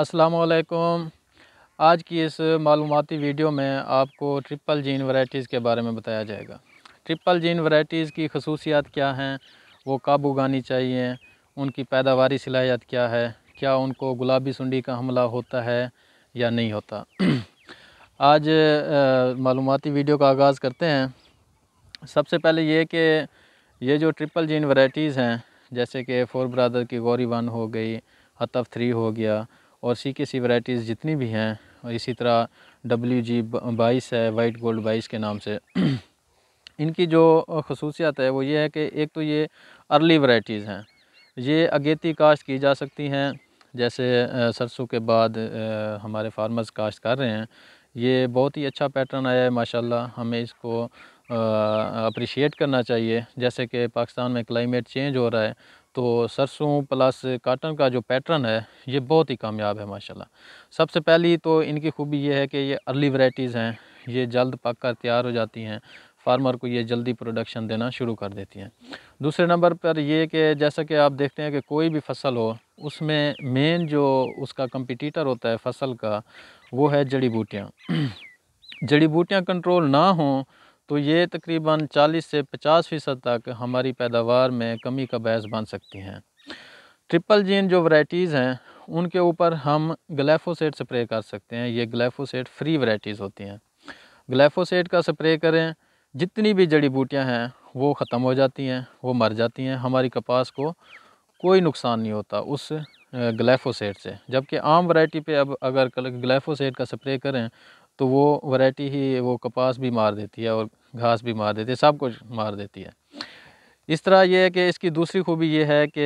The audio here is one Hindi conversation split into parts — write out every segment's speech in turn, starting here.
असलकुम आज की इस मालूमती वीडियो में आपको ट्रिपल जीन वैराइटीज़ के बारे में बताया जाएगा ट्रिपल जीन वैराइटीज़ की खसूसियात क्या हैं वो कब उगानी चाहिए उनकी पैदावारी सलाहियत क्या है क्या उनको गुलाबी सुंडी का हमला होता है या नहीं होता आज मालूमती वीडियो का आगाज़ करते हैं सबसे पहले ये कि ये जो ट्रिपल जीन वैराइटीज़ हैं जैसे कि फोर ब्रादर की गौरी वन हो गई हतफ थ्री हो गया और सी के सी वैराइटीज़ जितनी भी हैं और इसी तरह डब्ल्यू जी बाईस है वाइट गोल्ड बाईस के नाम से इनकी जो खसूसियात है वो ये है कि एक तो ये अर्ली वैराइटीज़ हैं ये अगेती काश्त की जा सकती हैं जैसे सरसों के बाद हमारे फार्मर्स काश्त कर रहे हैं ये बहुत ही अच्छा पैटर्न आया है माशाल्लाह हमें इसको अप्रिशिएट करना चाहिए जैसे कि पाकिस्तान में क्लाइमेट चेंज हो रहा है तो सरसों प्लस काटन का जो पैटर्न है ये बहुत ही कामयाब है माशाल्लाह सबसे पहली तो इनकी खूबी ये है कि ये अर्ली वैराइटीज़ हैं ये जल्द पक कर तैयार हो जाती हैं फार्मर को ये जल्दी प्रोडक्शन देना शुरू कर देती हैं दूसरे नंबर पर ये कि जैसा कि आप देखते हैं कि कोई भी फसल हो उसमें मेन जो उसका कंपिटीटर होता है फसल का वो है जड़ी बूटियाँ जड़ी बूटियाँ कंट्रोल ना हों तो ये तकरीबन 40 से 50 फ़ीसद तक हमारी पैदावार में कमी का बहस बन सकती हैं ट्रिपल जीन जो वैराइटीज़ हैं उनके ऊपर हम ग्लैफोसेट स्प्रे कर सकते हैं ये ग्लैफोसेट फ्री वैराइटीज़ होती हैं ग्लैफोसेट का स्प्रे करें जितनी भी जड़ी बूटियाँ हैं वो ख़त्म हो जाती हैं वो मर जाती हैं हमारी कपास को कोई नुकसान नहीं होता उस ग्लैफोसेट से जबकि आम वैरायटी पे अब अगर ग्लैफोसेट का स्प्रे करें तो वो वैरायटी ही वो कपास भी मार देती है और घास भी मार देती है सब कुछ मार देती है इस तरह ये है कि इसकी दूसरी खूबी ये है कि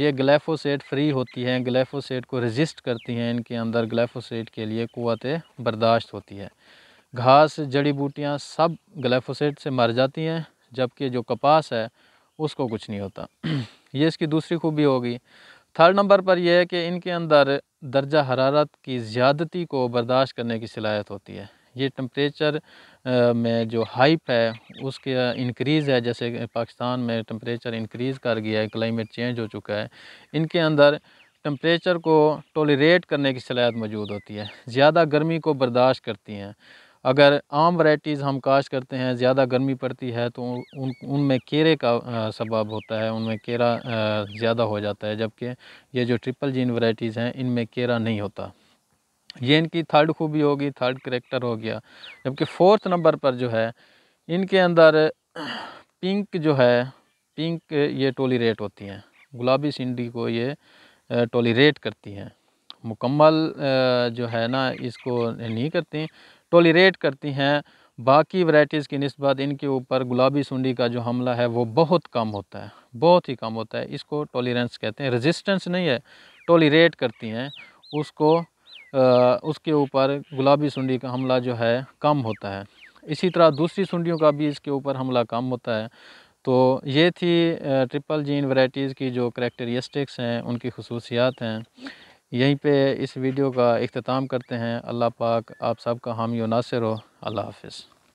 ये ग्लैफोसेट फ्री होती हैं ग्लैफोसेट को रेजिस्ट करती हैं इनके अंदर ग्लैफोसेट के लिए क़वत बर्दाश्त होती है घास जड़ी बूटियाँ सब ग्लैफोसेट से मर जाती हैं जबकि जो कपास है उसको कुछ नहीं होता ये इसकी दूसरी खूबी होगी थर्ड नंबर पर यह है कि इनके अंदर दर्जा हरारत की ज़्यादती को बर्दाश्त करने की सलाहियत होती है ये टम्परेचर में जो हाइप है उसके इंक्रीज़ है जैसे पाकिस्तान में टम्परेचर इंक्रीज़ कर गया है क्लाइमेट चेंज हो चुका है इनके अंदर टम्परेचर को टोलीट करने की सलाहियत मौजूद होती है ज़्यादा गर्मी को बर्दाश्त करती हैं अगर आम वैराइटीज़ हम काश करते हैं ज़्यादा गर्मी पड़ती है तो उन उनमें केरे का सबब होता है उनमें केरा ज़्यादा हो जाता है जबकि ये जो ट्रिपल जीन वैराइटीज़ हैं इनमें केरा नहीं होता ये इनकी थर्ड खूबी होगी थर्ड करेक्टर हो गया जबकि फोर्थ नंबर पर जो है इनके अंदर पिंक जो है पिंक ये टोलीरेट होती हैं गुलाबी सिंडी को ये टोलीरेट करती हैं मुकम्मल जो है ना इसको नहीं करती टॉलीरेट करती हैं बाकी वराइटीज़ की नस्बत इनके ऊपर गुलाबी सुंडी का जो हमला है वो बहुत कम होता है बहुत ही कम होता है इसको टोलीरेंस कहते हैं रजिस्टेंस नहीं है टॉलीरेट करती हैं उसको आ, उसके ऊपर गुलाबी सुंडी का हमला जो है कम होता है इसी तरह दूसरी सुंडियों का भी इसके ऊपर हमला कम होता है तो ये थी ट्रिपल जीन वैरायटीज़ की जो करेक्टरिस्टिक्स हैं उनकी खसूसियात हैं यहीं पे इस वीडियो का अख्ताम करते हैं अल्लाह पाक आप सबका हामी नासिर हो अल्लाह हाफिज़